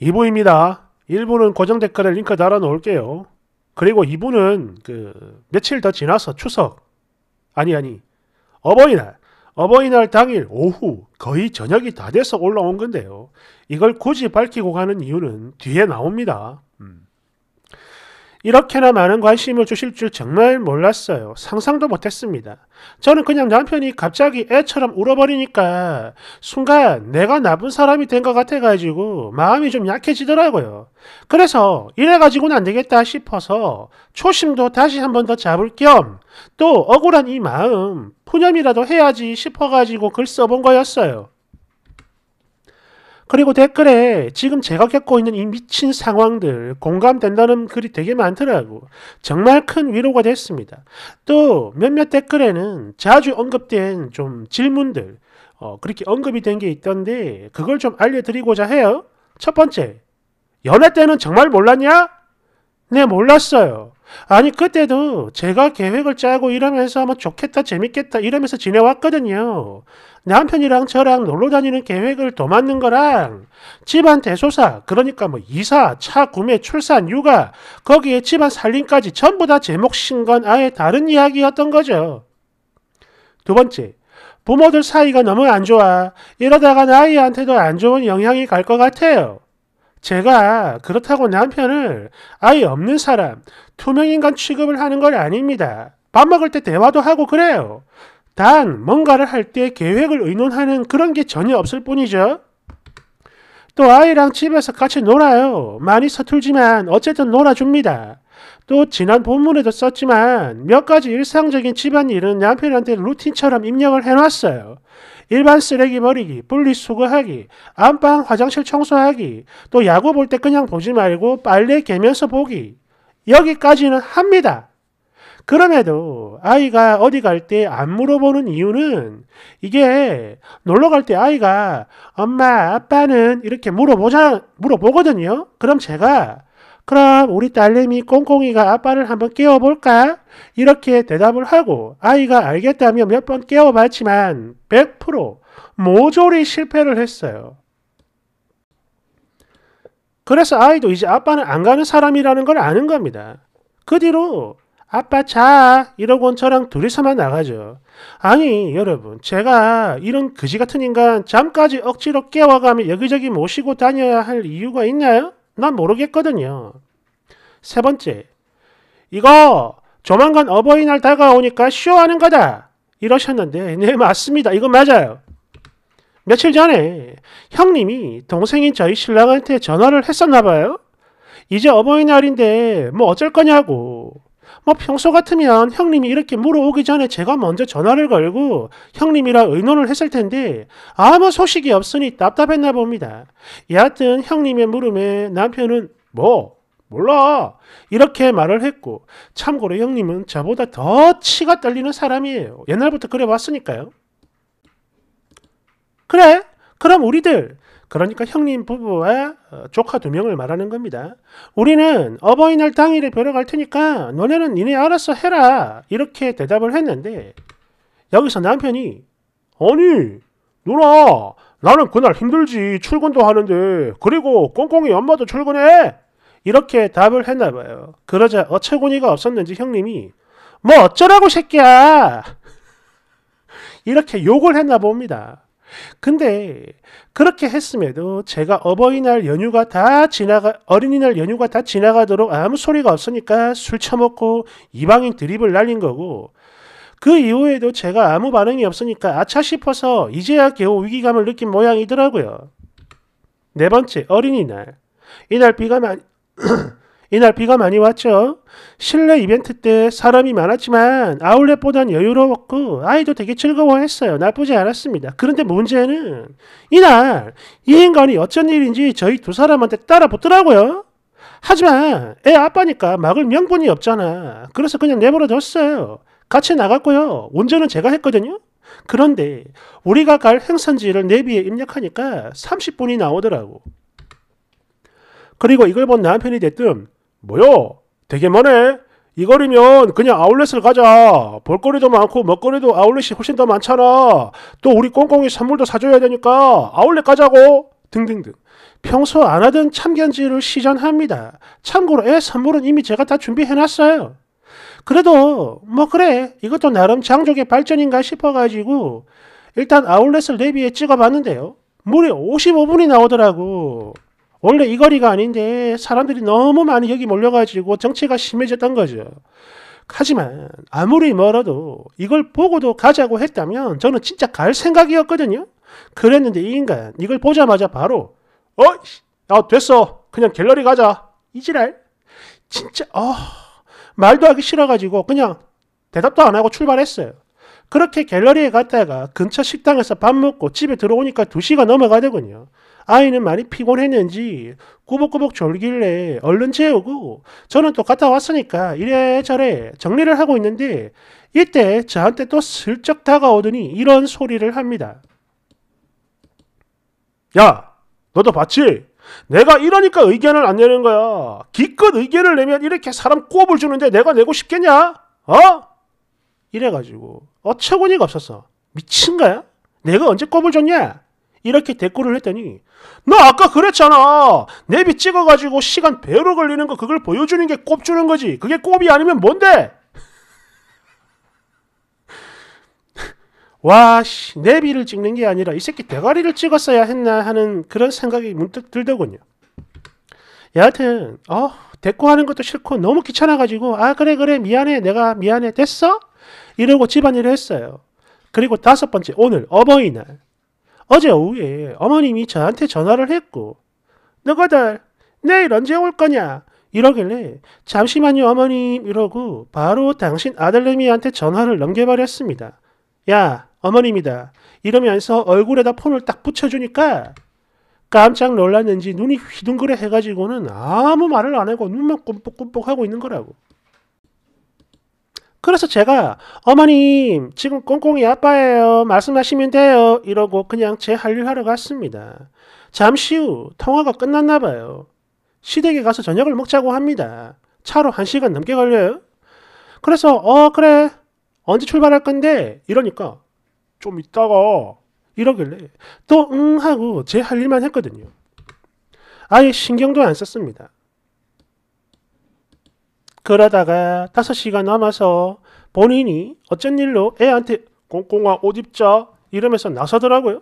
2부입니다. 1부는 고정 댓글에 링크 달아놓을게요. 그리고 2부는 그 며칠 더 지나서 추석 아니 아니 어버이날 어버이날 당일 오후 거의 저녁이 다 돼서 올라온 건데요. 이걸 굳이 밝히고 가는 이유는 뒤에 나옵니다. 음. 이렇게나 많은 관심을 주실 줄 정말 몰랐어요. 상상도 못했습니다. 저는 그냥 남편이 갑자기 애처럼 울어버리니까 순간 내가 나쁜 사람이 된 것 같아가지고 마음이 좀 약해지더라고요. 그래서 이래가지고는 안 되겠다 싶어서 초심도 다시 한 번 더 잡을 겸 또 억울한 이 마음 푸념이라도 해야지 싶어가지고 글 써본 거였어요. 그리고 댓글에 지금 제가 겪고 있는 이 미친 상황들 공감된다는 글이 되게 많더라고. 정말 큰 위로가 됐습니다. 또 몇몇 댓글에는 자주 언급된 좀 질문들, 어, 그렇게 언급이 된 게 있던데 그걸 좀 알려드리고자 해요. 첫 번째, 연애 때는 정말 몰랐냐? 네, 몰랐어요. 아니, 그때도 제가 계획을 짜고 이러면서 아마 좋겠다, 재밌겠다 이러면서 지내왔거든요. 남편이랑 저랑 놀러 다니는 계획을 도맡는 거랑 집안 대소사 그러니까 뭐 이사, 차 구매, 출산, 육아 거기에 집안 살림까지 전부 다 제 몫인 건 아예 다른 이야기였던 거죠. 두 번째, 부모들 사이가 너무 안 좋아. 이러다가 나이한테도 안 좋은 영향이 갈 것 같아요. 제가 그렇다고 남편을 아예 없는 사람, 투명인간 취급을 하는 건 아닙니다. 밥 먹을 때 대화도 하고 그래요. 단 뭔가를 할 때 계획을 의논하는 그런 게 전혀 없을 뿐이죠. 또 아이랑 집에서 같이 놀아요. 많이 서툴지만 어쨌든 놀아줍니다. 또 지난 본문에도 썼지만 몇 가지 일상적인 집안일은 남편한테 루틴처럼 입력을 해놨어요. 일반 쓰레기 버리기, 분리수거하기, 안방 화장실 청소하기, 또 야구 볼 때 그냥 보지 말고 빨래 개면서 보기. 여기까지는 합니다. 그럼에도 아이가 어디 갈 때 안 물어보는 이유는 이게 놀러 갈 때 아이가 엄마, 아빠는 이렇게 물어보자, 물어보거든요. 그럼 제가 그럼 우리 딸내미 꽁꽁이가 아빠를 한번 깨워볼까? 이렇게 대답을 하고 아이가 알겠다며 몇 번 깨워봤지만 100% 모조리 실패를 했어요. 그래서 아이도 이제 아빠는 안 가는 사람이라는 걸 아는 겁니다. 그 뒤로 아빠 자 이러고 저랑 둘이서만 나가죠. 아니 여러분 제가 이런 그지 같은 인간 잠까지 억지로 깨워가며 여기저기 모시고 다녀야 할 이유가 있나요? 난 모르겠거든요. 세 번째 이거 조만간 어버이날 다가오니까 쇼하는 거다 이러셨는데 네 맞습니다. 이건 맞아요. 며칠 전에 형님이 동생인 저희 신랑한테 전화를 했었나 봐요. 이제 어버이날인데 뭐 어쩔 거냐고 뭐 평소 같으면 형님이 이렇게 물어오기 전에 제가 먼저 전화를 걸고 형님이랑 의논을 했을 텐데 아무 소식이 없으니 답답했나 봅니다. 여하튼 형님의 물음에 남편은 뭐? 몰라. 이렇게 말을 했고 참고로 형님은 저보다 더 치가 떨리는 사람이에요. 옛날부터 그래 왔으니까요. 그래? 그럼 우리들 그러니까 형님 부부와 어, 조카 두 명을 말하는 겁니다. 우리는 어버이날 당일에 벼러 갈 테니까 너네는 니네 알아서 해라. 이렇게 대답을 했는데 여기서 남편이 아니 누나 나는 그날 힘들지 출근도 하는데 그리고 꽁꽁이 엄마도 출근해 이렇게 답을 했나 봐요. 그러자 어처구니가 없었는지 형님이 뭐 어쩌라고 새끼야 이렇게 욕을 했나 봅니다. 근데 그렇게 했음에도 제가 어버이날 연휴가 다 지나가 어린이날 연휴가 다 지나가도록 아무 소리가 없으니까 술 처먹고 이방인 드립을 날린 거고 그 이후에도 제가 아무 반응이 없으니까 아차 싶어서 이제야 겨우 위기감을 느낀 모양이더라고요. 네 번째 어린이날 이날 비가 많이 이날 비가 많이 왔죠. 실내 이벤트 때 사람이 많았지만 아울렛보단 여유로웠고 아이도 되게 즐거워했어요. 나쁘지 않았습니다. 그런데 문제는 이날 이 인간이 어쩐 일인지 저희 두 사람한테 따라붙더라고요. 하지만 애 아빠니까 막을 명분이 없잖아. 그래서 그냥 내버려뒀어요. 같이 나갔고요. 운전은 제가 했거든요. 그런데 우리가 갈 행선지를 내비에 입력하니까 30분이 나오더라고. 그리고 이걸 본 남편이 대뜸 뭐요? 되게 머네? 이 거리면 그냥 아울렛을 가자. 볼거리도 많고 먹거리도 아울렛이 훨씬 더 많잖아. 또 우리 꽁꽁이 선물도 사줘야 되니까 아울렛 가자고. 등등등. 평소 안 하던 참견지를 시전합니다. 참고로 애 선물은 이미 제가 다 준비해놨어요. 그래도 뭐 그래 이것도 나름 장족의 발전인가 싶어가지고 일단 아울렛을 내비에 찍어봤는데요. 물이 55분이 나오더라고. 원래 이 거리가 아닌데 사람들이 너무 많이 여기 몰려가지고 정체가 심해졌던 거죠. 하지만 아무리 멀어도 이걸 보고도 가자고 했다면 저는 진짜 갈 생각이었거든요. 그랬는데 이 인간 이걸 보자마자 바로 어? 아 됐어. 그냥 갤러리 가자. 이지랄. 진짜 어 말도 하기 싫어가지고 그냥 대답도 안 하고 출발했어요. 그렇게 갤러리에 갔다가 근처 식당에서 밥 먹고 집에 들어오니까 2시가 넘어가더군요. 아이는 많이 피곤했는지 꾸벅꾸벅 졸길래 얼른 재우고 저는 또 갔다 왔으니까 이래저래 정리를 하고 있는데 이때 저한테 또 슬쩍 다가오더니 이런 소리를 합니다. 야, 너도 봤지? 내가 이러니까 의견을 안 내는 거야. 기껏 의견을 내면 이렇게 사람 꼬업을 주는데 내가 내고 싶겠냐? 어? 이래가지고 어처구니가 없었어. 미친 거야? 내가 언제 꼬업을 줬냐? 이렇게 댓글을 했더니 너 아까 그랬잖아 내비 찍어가지고 시간 배로 걸리는 거 그걸 보여주는 게 꼽주는 거지 그게 꼽이 아니면 뭔데 와씨 내비를 찍는 게 아니라 이 새끼 대가리를 찍었어야 했나 하는 그런 생각이 문득 들더군요 여하튼 어 대꾸하는 것도 싫고 너무 귀찮아가지고 아 그래 그래 미안해 내가 미안해 됐어 이러고 집안일을 했어요 그리고 다섯 번째 오늘 어버이날 어제 오후에 어머님이 저한테 전화를 했고 너가들 내일 언제 올 거냐 이러길래 잠시만요 어머님 이러고 바로 당신 아들내미한테 전화를 넘겨버렸습니다. 야 어머님이다 이러면서 얼굴에다 폰을 딱 붙여주니까 깜짝 놀랐는지 눈이 휘둥그레 해가지고는 아무 말을 안 하고 눈만 꿈뻑꿈뻑 하고 있는 거라고. 그래서 제가 어머님 지금 꽁꽁이 아빠예요 말씀하시면 돼요 이러고 그냥 재한류하러 갔습니다. 잠시 후 통화가 끝났나 봐요. 시댁에 가서 저녁을 먹자고 합니다. 차로 한 시간 넘게 걸려요. 그래서 어 그래 언제 출발할 건데 이러니까 좀 이따가 이러길래 또 응 하고 제 할 일만 했거든요. 아예 신경도 안 썼습니다. 그러다가 5시간 남아서 본인이 어쩐 일로 애한테 꽁꽁아옷 입자 이러면서 나서더라고요.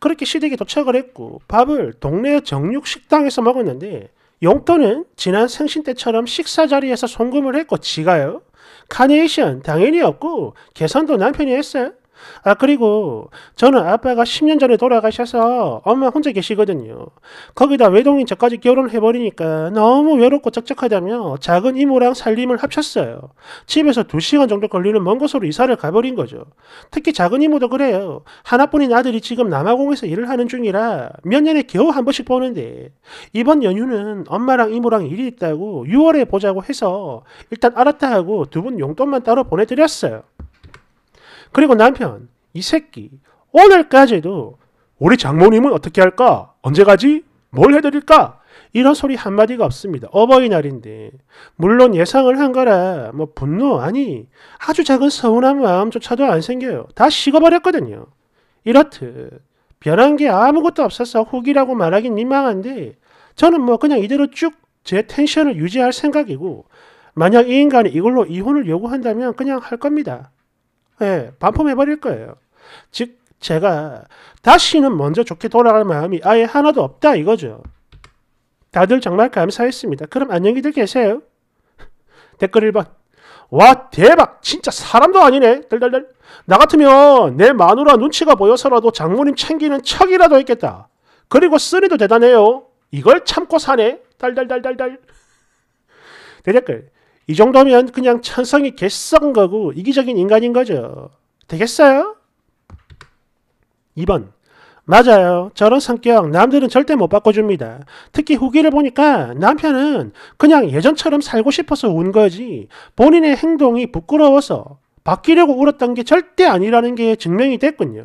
그렇게 시댁에 도착을 했고 밥을 동네 정육 식당에서 먹었는데 용돈은 지난 생신 때처럼 식사 자리에서 송금을 했고 지가요. 카네이션 당연히 없고 계산도 남편이 했어요. 아, 그리고 저는 아빠가 10년 전에 돌아가셔서 엄마 혼자 계시거든요. 거기다 외동인 저까지 결혼해버리니까 너무 외롭고 적적하다며 작은 이모랑 살림을 합쳤어요. 집에서 2시간 정도 걸리는 먼 곳으로 이사를 가버린 거죠. 특히 작은 이모도 그래요. 하나뿐인 아들이 지금 남아공에서 일을 하는 중이라 몇 년에 겨우 한 번씩 보는데 이번 연휴는 엄마랑 이모랑 일이 있다고 6월에 보자고 해서 일단 알았다 하고 두 분 용돈만 따로 보내드렸어요. 그리고 남편, 이 새끼, 오늘까지도 우리 장모님은 어떻게 할까? 언제 가지? 뭘 해드릴까? 이런 소리 한마디가 없습니다. 어버이날인데. 물론 예상을 한 거라, 뭐, 분노, 아니, 아주 작은 서운한 마음조차도 안 생겨요. 다 식어버렸거든요. 이렇듯, 변한 게 아무것도 없어서 후기라고 말하긴 민망한데, 저는 뭐 그냥 이대로 쭉 제 텐션을 유지할 생각이고, 만약 이 인간이 이걸로 이혼을 요구한다면 그냥 할 겁니다. 예, 반품해버릴 거예요. 즉, 제가 다시는 먼저 좋게 돌아갈 마음이 아예 하나도 없다 이거죠. 다들 정말 감사했습니다. 그럼 안녕히들 계세요. 댓글 1번. 와 대박 진짜 사람도 아니네 덜덜덜 나 같으면 내 마누라 눈치가 보여서라도 장모님 챙기는 척이라도 했겠다 그리고 쓰리도 대단해요 이걸 참고 사네 달달달달달 대댓글 이 정도면 그냥 천성이 개썩은 거고 이기적인 인간인 거죠. 되겠어요? 2번 맞아요. 저런 성격 남들은 절대 못 바꿔줍니다. 특히 후기를 보니까 남편은 그냥 예전처럼 살고 싶어서 운 거지 본인의 행동이 부끄러워서 바뀌려고 울었던 게 절대 아니라는 게 증명이 됐군요.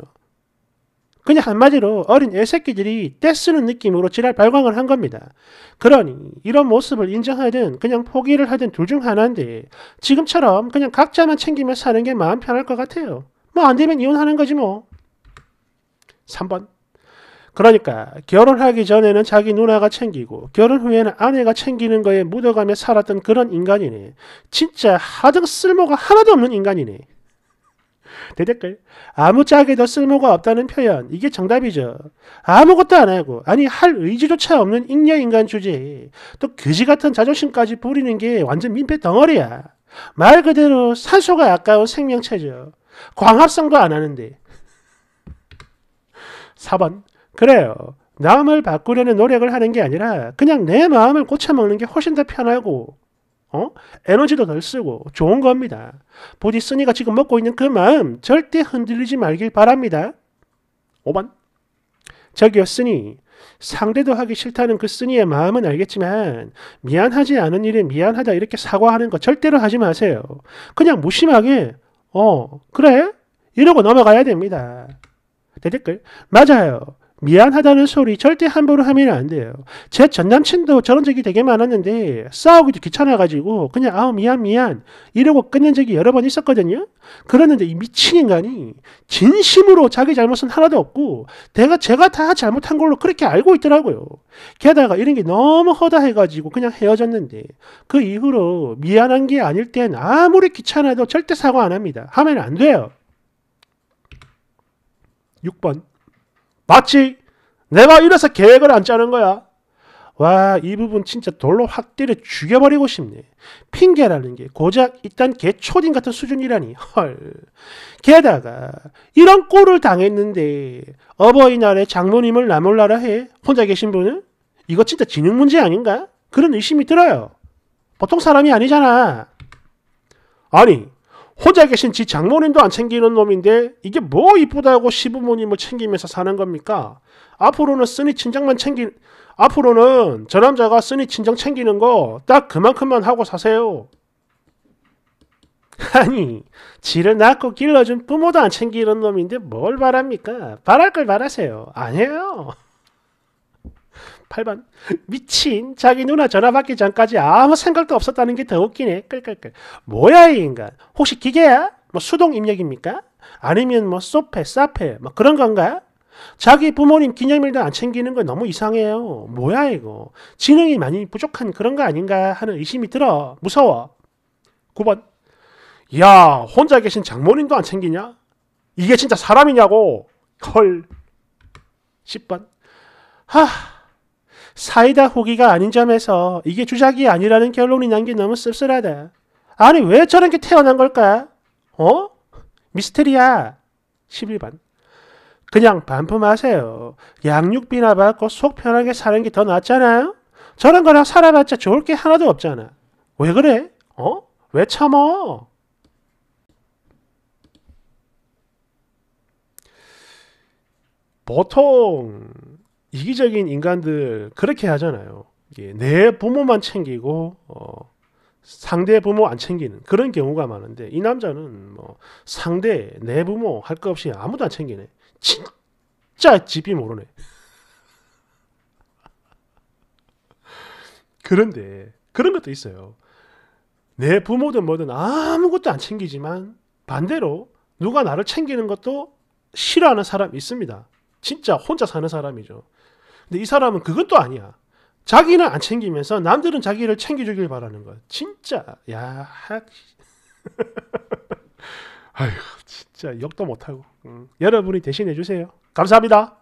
그냥 한마디로 어린 애새끼들이 떼쓰는 느낌으로 지랄 발광을 한 겁니다. 그러니 이런 모습을 인정하든 그냥 포기를 하든 둘 중 하나인데 지금처럼 그냥 각자만 챙기며 사는 게 마음 편할 것 같아요. 뭐 안 되면 이혼하는 거지 뭐. 3번 그러니까 결혼하기 전에는 자기 누나가 챙기고 결혼 후에는 아내가 챙기는 거에 묻어가며 살았던 그런 인간이네. 진짜 하등 쓸모가 하나도 없는 인간이네. 대댓글 아무짝에도 쓸모가 없다는 표현 이게 정답이죠. 아무것도 안 하고 아니 할 의지조차 없는 잉여인간 주제 또 그지 같은 자존심까지 부리는 게 완전 민폐 덩어리야. 말 그대로 산소가 아까운 생명체죠. 광합성도 안 하는데 4번 그래요. 남을 바꾸려는 노력을 하는 게 아니라 그냥 내 마음을 고쳐먹는 게 훨씬 더 편하고 어? 에너지도 덜 쓰고 좋은 겁니다. 보디스니가 지금 먹고 있는 그 마음 절대 흔들리지 말길 바랍니다. 5번 저기요 쓰니 상대도 하기 싫다는 그 쓰니의 마음은 알겠지만 미안하지 않은 일에 미안하다 이렇게 사과하는 거 절대로 하지 마세요. 그냥 무심하게 어 그래 이러고 넘어가야 됩니다. 대댓글 맞아요. 미안하다는 소리 절대 함부로 하면 안 돼요. 제 전 남친도 저런 적이 되게 많았는데 싸우기도 귀찮아가지고 그냥 아우 미안 미안 이러고 끝낸 적이 여러 번 있었거든요. 그랬는데이 미친 인간이 진심으로 자기 잘못은 하나도 없고 내가 제가 다 잘못한 걸로 그렇게 알고 있더라고요. 게다가 이런 게 너무 허다해가지고 그냥 헤어졌는데 그 이후로 미안한 게 아닐 땐 아무리 귀찮아도 절대 사과 안 합니다. 하면 안 돼요. 6번 마치 내가 이래서 계획을 안 짜는 거야. 와, 이 부분 진짜 돌로 확 때려 죽여버리고 싶네. 핑계라는 게 고작 일단 개 초딩 같은 수준이라니. 헐. 게다가 이런 꼴을 당했는데 어버이날에 장모님을 나몰라라 해. 혼자 계신 분은? 이거 진짜 지능 문제 아닌가? 그런 의심이 들어요. 보통 사람이 아니잖아. 아니, 혼자 계신 지 장모님도 안 챙기는 놈인데 이게 뭐 이쁘다고 시부모님을 뭐 챙기면서 사는 겁니까? 앞으로는 쓰니 친정만 챙기 앞으로는 저 남자가 쓰니 친정 챙기는 거 딱 그만큼만 하고 사세요. 아니 지를 낳고 길러준 부모도 안 챙기는 놈인데 뭘 바랍니까? 바랄 걸 바라세요. 아니에요. 8번 미친 자기 누나 전화 받기 전까지 아무 생각도 없었다는 게 더 웃기네 끌끌끌 뭐야 이 인간 혹시 기계야? 뭐 수동 입력입니까? 아니면 뭐 소페 사페 뭐 그런 건가? 자기 부모님 기념일도 안 챙기는 거 너무 이상해요 뭐야 이거 지능이 많이 부족한 그런 거 아닌가 하는 의심이 들어 무서워 9번 야 혼자 계신 장모님도 안 챙기냐? 이게 진짜 사람이냐고 헐 10번 하 사이다 후기가 아닌 점에서 이게 주작이 아니라는 결론이 난 게 너무 씁쓸하다. 아니 왜 저런 게 태어난 걸까? 어? 미스테리야. 11번. 그냥 반품하세요. 양육비나 받고 속 편하게 사는 게 더 낫잖아요? 저런 거랑 살아봤자 좋을 게 하나도 없잖아. 왜 그래? 어? 왜 참어? 보통 이기적인 인간들 그렇게 하잖아요. 예, 내 부모만 챙기고 어, 상대 부모 안 챙기는 그런 경우가 많은데 이 남자는 뭐 상대 내 부모 할 것 없이 아무도 안 챙기네. 진짜 집이 모르네. 그런데 그런 것도 있어요. 내 부모든 뭐든 아무것도 안 챙기지만 반대로 누가 나를 챙기는 것도 싫어하는 사람 있습니다. 진짜 혼자 사는 사람이죠. 근데 이 사람은 그것도 아니야. 자기는 안 챙기면서 남들은 자기를 챙겨주길 바라는 거야. 진짜 야, 아휴 진짜 역도 못하고 응. 음, 여러분이 대신해 주세요. 감사합니다.